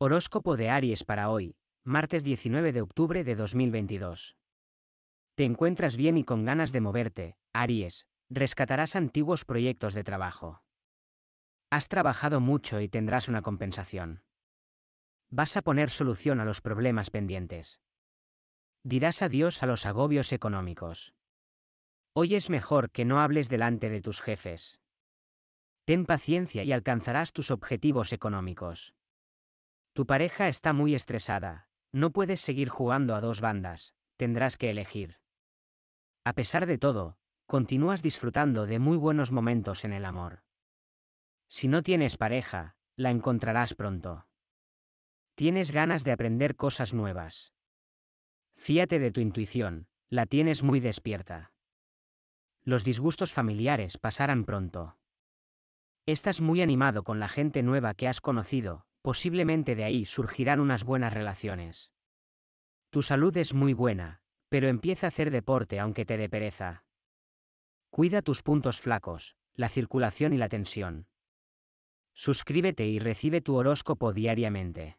Horóscopo de Aries para hoy, martes 19 de octubre de 2022. Te encuentras bien y con ganas de moverte, Aries, rescatarás antiguos proyectos de trabajo. Has trabajado mucho y tendrás una compensación. Vas a poner solución a los problemas pendientes. Dirás adiós a los agobios económicos. Hoy es mejor que no hables delante de tus jefes. Ten paciencia y alcanzarás tus objetivos económicos. Tu pareja está muy estresada. No puedes seguir jugando a dos bandas, tendrás que elegir. A pesar de todo, continúas disfrutando de muy buenos momentos en el amor. Si no tienes pareja, la encontrarás pronto. Tienes ganas de aprender cosas nuevas. Fíate de tu intuición, la tienes muy despierta. Los disgustos familiares pasarán pronto. Estás muy animado con la gente nueva que has conocido, Posiblemente de ahí surgirán unas buenas relaciones. Tu salud es muy buena, pero empieza a hacer deporte aunque te dé pereza. Cuida tus puntos flacos, la circulación y la tensión. Suscríbete y recibe tu horóscopo diariamente.